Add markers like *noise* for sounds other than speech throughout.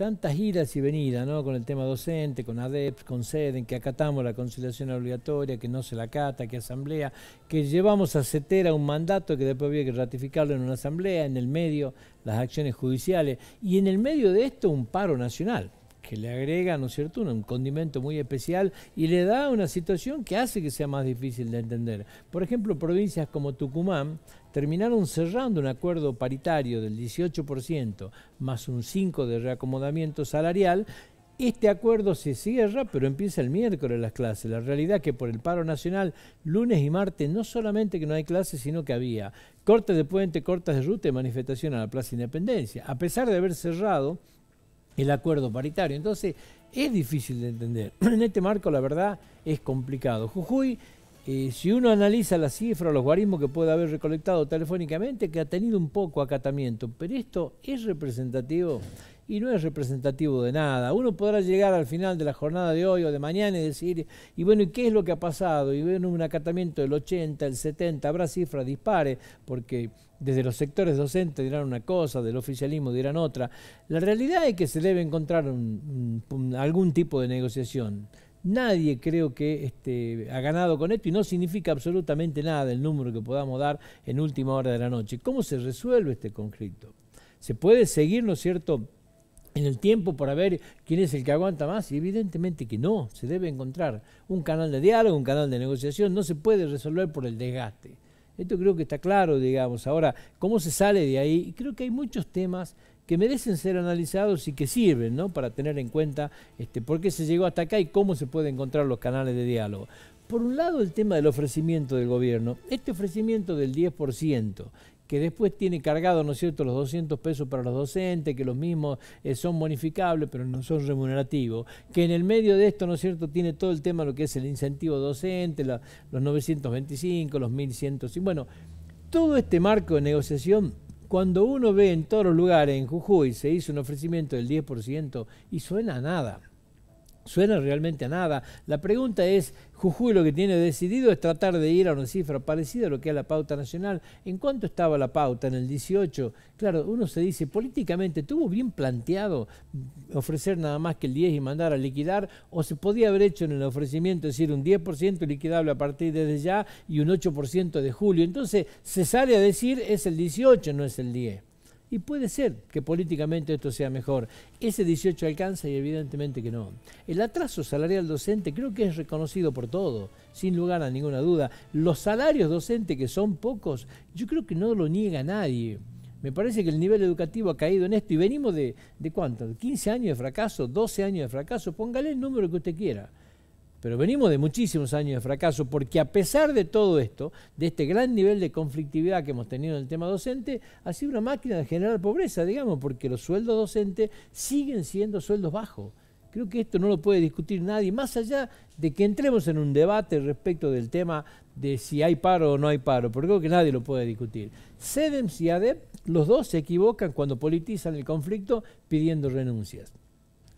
tantas idas y venidas, ¿no? Con el tema docente, con ADEPS, con SEDEN, que acatamos la conciliación obligatoria, que no se la acata, que asamblea, que llevamos a CETERA un mandato que después había que ratificarlo en una asamblea, en el medio, las acciones judiciales, y en el medio de esto un paro nacional que le agrega, ¿no es cierto?, un condimento muy especial y le da una situación que hace que sea más difícil de entender. Por ejemplo, provincias como Tucumán terminaron cerrando un acuerdo paritario del 18% más un 5% de reacomodamiento salarial este acuerdo se cierra, pero empieza el miércoles las clases. La realidad es que por el paro nacional, lunes y martes, no solamente que no hay clases, sino que había cortes de puente, cortes de ruta y manifestación a la Plaza Independencia. A pesar de haber cerrado el acuerdo paritario. Entonces, es difícil de entender. *clears throat* En este marco, la verdad, es complicado. Jujuy, eh, si uno analiza la cifra, los guarismos que puede haber recolectado telefónicamente, que ha tenido un poco acatamiento, pero esto es representativo y no es representativo de nada. Uno podrá llegar al final de la jornada de hoy o de mañana y decir, y bueno, ¿y qué es lo que ha pasado? Y ven un acatamiento del 80, el 70, habrá cifras dispares, porque desde los sectores docentes dirán una cosa, del oficialismo dirán otra. La realidad es que se debe encontrar algún tipo de negociación. Nadie creo que este, ha ganado con esto y no significa absolutamente nada el número que podamos dar en última hora de la noche. ¿Cómo se resuelve este conflicto? Se puede seguir, ¿no es cierto?, en el tiempo para ver quién es el que aguanta más y evidentemente que no, se debe encontrar un canal de diálogo, un canal de negociación, no se puede resolver por el desgaste. Esto creo que está claro, digamos. Ahora, ¿cómo se sale de ahí? Creo que hay muchos temas que merecen ser analizados y que sirven para tener en cuenta este, por qué se llegó hasta acá y cómo se pueden encontrar los canales de diálogo. Por un lado, el tema del ofrecimiento del gobierno. Este ofrecimiento del 10%, que después tiene cargado, ¿no cierto?, los 200 pesos para los docentes, que los mismos eh, son bonificables, pero no son remunerativos, que en el medio de esto, ¿no es cierto?, tiene todo el tema de lo que es el incentivo docente, los 925, los y bueno, todo este marco de negociación, cuando uno ve en todos los lugares, en Jujuy, se hizo un ofrecimiento del 10% y suena a nada suena realmente a nada. La pregunta es, Jujuy lo que tiene decidido es tratar de ir a una cifra parecida a lo que es la pauta nacional. ¿En cuánto estaba la pauta? En el 18. Claro, uno se dice, políticamente, ¿tuvo bien planteado ofrecer nada más que el 10 y mandar a liquidar? ¿O se podía haber hecho en el ofrecimiento, decir, un 10% liquidable a partir de ya y un 8% de julio? Entonces, se sale a decir, es el 18, no es el 10. Y puede ser que políticamente esto sea mejor. Ese 18 alcanza y evidentemente que no. El atraso salarial docente creo que es reconocido por todo, sin lugar a ninguna duda. Los salarios docentes, que son pocos, yo creo que no lo niega nadie. Me parece que el nivel educativo ha caído en esto y venimos de, de 15 años de fracaso, 12 años de fracaso, póngale el número que usted quiera. Pero venimos de muchísimos años de fracaso porque a pesar de todo esto, de este gran nivel de conflictividad que hemos tenido en el tema docente, ha sido una máquina de generar pobreza, digamos, porque los sueldos docentes siguen siendo sueldos bajos. Creo que esto no lo puede discutir nadie, más allá de que entremos en un debate respecto del tema de si hay paro o no hay paro, porque creo que nadie lo puede discutir. SEDEMS y ADEP, los dos se equivocan cuando politizan el conflicto pidiendo renuncias.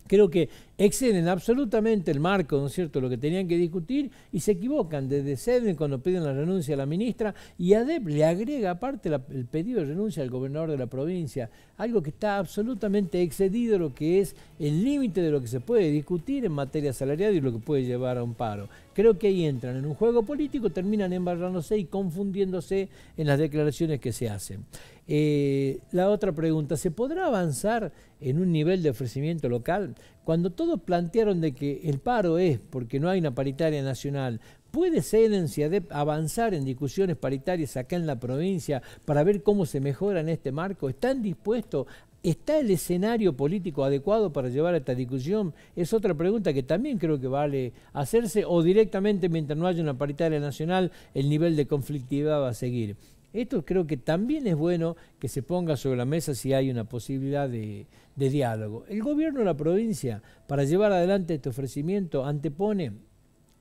Creo que exceden absolutamente el marco, ¿no es cierto?, lo que tenían que discutir y se equivocan desde seden cuando piden la renuncia a la ministra y ADEP le agrega aparte el pedido de renuncia al gobernador de la provincia, algo que está absolutamente excedido lo que es el límite de lo que se puede discutir en materia salarial y lo que puede llevar a un paro. Creo que ahí entran en un juego político, terminan embarrándose y confundiéndose en las declaraciones que se hacen. Eh, la otra pregunta, ¿se podrá avanzar en un nivel de ofrecimiento local? Cuando todos plantearon de que el paro es porque no hay una paritaria nacional, ¿puede ser en avanzar en discusiones paritarias acá en la provincia para ver cómo se mejora en este marco? ¿Están dispuestos ¿Está el escenario político adecuado para llevar a esta discusión? Es otra pregunta que también creo que vale hacerse o directamente mientras no haya una paritaria nacional el nivel de conflictividad va a seguir. Esto creo que también es bueno que se ponga sobre la mesa si hay una posibilidad de, diálogo. El gobierno de la provincia, para llevar adelante este ofrecimiento, antepone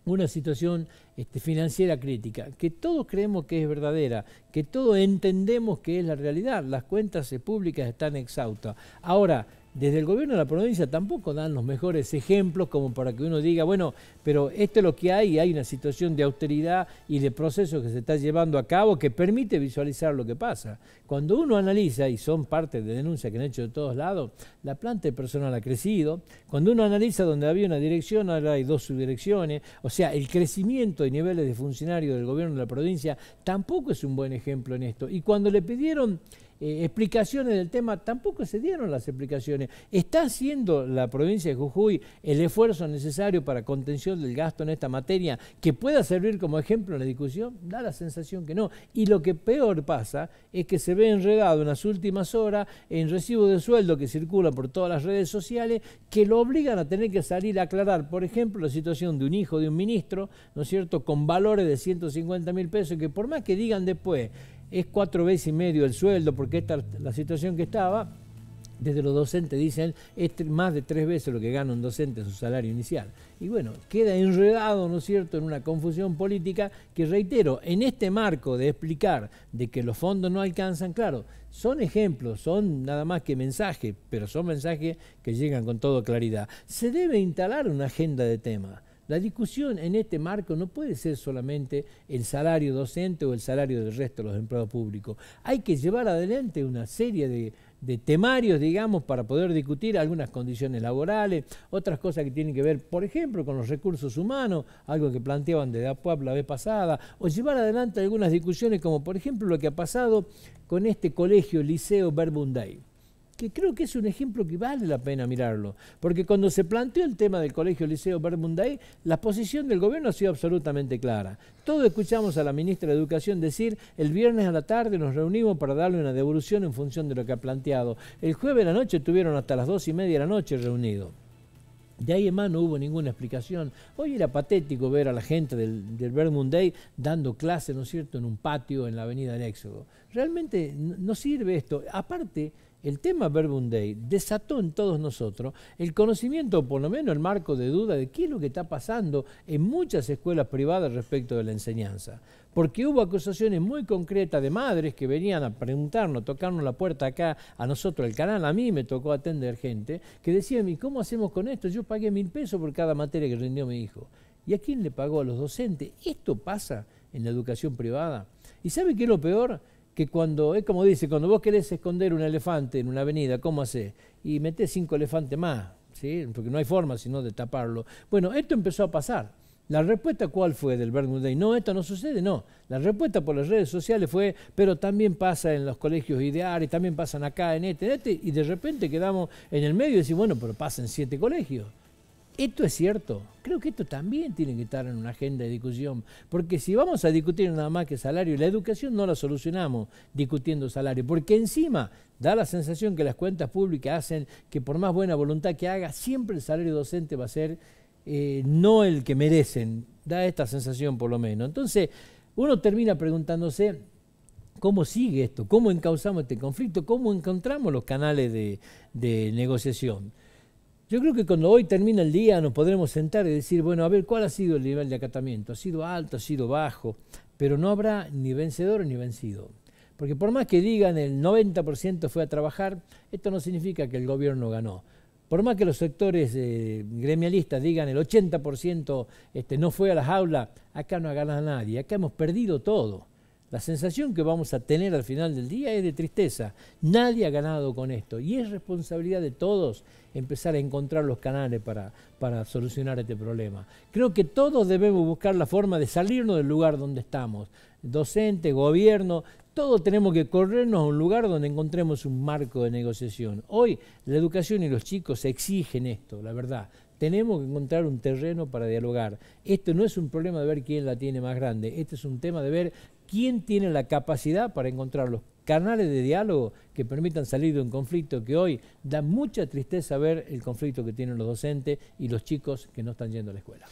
una situación este, financiera crítica, que todos creemos que es verdadera, que todos entendemos que es la realidad, las cuentas eh, públicas están exhaustas. Ahora, desde el gobierno de la provincia tampoco dan los mejores ejemplos como para que uno diga, bueno, pero esto es lo que hay, hay una situación de austeridad y de proceso que se está llevando a cabo que permite visualizar lo que pasa. Cuando uno analiza, y son partes de denuncias que han hecho de todos lados, la planta de personal ha crecido, cuando uno analiza donde había una dirección, ahora hay dos subdirecciones, o sea, el crecimiento de niveles de funcionarios del gobierno de la provincia tampoco es un buen ejemplo en esto. Y cuando le pidieron eh, explicaciones del tema, tampoco se dieron las explicaciones. ¿Está haciendo la provincia de Jujuy el esfuerzo necesario para contención del gasto en esta materia que pueda servir como ejemplo en la discusión? Da la sensación que no. Y lo que peor pasa es que se ve enredado en las últimas horas en recibo de sueldo que circula por todas las redes sociales que lo obligan a tener que salir a aclarar, por ejemplo, la situación de un hijo de un ministro, ¿no es cierto?, con valores de 150 mil pesos que por más que digan después, es cuatro veces y medio el sueldo, porque esta la situación que estaba, desde los docentes dicen es más de tres veces lo que gana un docente su salario inicial. Y bueno, queda enredado, ¿no es cierto?, en una confusión política que, reitero, en este marco de explicar de que los fondos no alcanzan, claro, son ejemplos, son nada más que mensajes, pero son mensajes que llegan con toda claridad. Se debe instalar una agenda de temas la discusión en este marco no puede ser solamente el salario docente o el salario del resto de los empleados públicos. Hay que llevar adelante una serie de, temarios, digamos, para poder discutir algunas condiciones laborales, otras cosas que tienen que ver, por ejemplo, con los recursos humanos, algo que planteaban desde APUAP la vez pasada, o llevar adelante algunas discusiones como, por ejemplo, lo que ha pasado con este colegio, liceo Verbunday que creo que es un ejemplo que vale la pena mirarlo, porque cuando se planteó el tema del Colegio Liceo Bermunday, la posición del gobierno ha sido absolutamente clara. Todos escuchamos a la ministra de Educación decir, el viernes a la tarde nos reunimos para darle una devolución en función de lo que ha planteado. El jueves a la noche estuvieron hasta las dos y media de la noche reunidos. De ahí en más no hubo ninguna explicación. Hoy era patético ver a la gente del, del Bermunday dando clase, ¿no es cierto?, en un patio en la Avenida del Éxodo. Realmente no sirve esto. Aparte, el tema Verbum Day desató en todos nosotros el conocimiento, por lo menos el marco de duda, de qué es lo que está pasando en muchas escuelas privadas respecto de la enseñanza. Porque hubo acusaciones muy concretas de madres que venían a preguntarnos, tocarnos la puerta acá, a nosotros, el canal, a mí me tocó atender gente, que decían, ¿y cómo hacemos con esto? Yo pagué mil pesos por cada materia que rindió mi hijo. ¿Y a quién le pagó? A los docentes. ¿Esto pasa en la educación privada? ¿Y sabe qué es lo peor? que cuando, es como dice, cuando vos querés esconder un elefante en una avenida, ¿cómo haces? Y metés cinco elefantes más, ¿sí? porque no hay forma sino de taparlo. Bueno, esto empezó a pasar. La respuesta cuál fue del Bergman Day? No, esto no sucede, no. La respuesta por las redes sociales fue, pero también pasa en los colegios ideales, también pasan acá, en este, en este, y de repente quedamos en el medio y decimos, bueno, pero pasa en siete colegios. Esto es cierto. Creo que esto también tiene que estar en una agenda de discusión, porque si vamos a discutir nada más que salario y la educación, no la solucionamos discutiendo salario, porque encima da la sensación que las cuentas públicas hacen que por más buena voluntad que haga, siempre el salario docente va a ser eh, no el que merecen. Da esta sensación por lo menos. Entonces, uno termina preguntándose cómo sigue esto, cómo encauzamos este conflicto, cómo encontramos los canales de negociación. Yo creo que cuando hoy termina el día nos podremos sentar y decir, bueno, a ver, ¿cuál ha sido el nivel de acatamiento? ¿Ha sido alto? ¿Ha sido bajo? Pero no habrá ni vencedor ni vencido. Porque por más que digan el 90% fue a trabajar, esto no significa que el gobierno ganó. Por más que los sectores eh, gremialistas digan el 80% este, no fue a las aulas, acá no ha ganado nadie, acá hemos perdido todo. La sensación que vamos a tener al final del día es de tristeza. Nadie ha ganado con esto y es responsabilidad de todos empezar a encontrar los canales para, para solucionar este problema. Creo que todos debemos buscar la forma de salirnos del lugar donde estamos. Docente, gobierno, todos tenemos que corrernos a un lugar donde encontremos un marco de negociación. Hoy la educación y los chicos exigen esto, la verdad. Tenemos que encontrar un terreno para dialogar. Esto no es un problema de ver quién la tiene más grande, este es un tema de ver quién tiene la capacidad para encontrar los canales de diálogo que permitan salir de un conflicto que hoy da mucha tristeza ver el conflicto que tienen los docentes y los chicos que no están yendo a la escuela.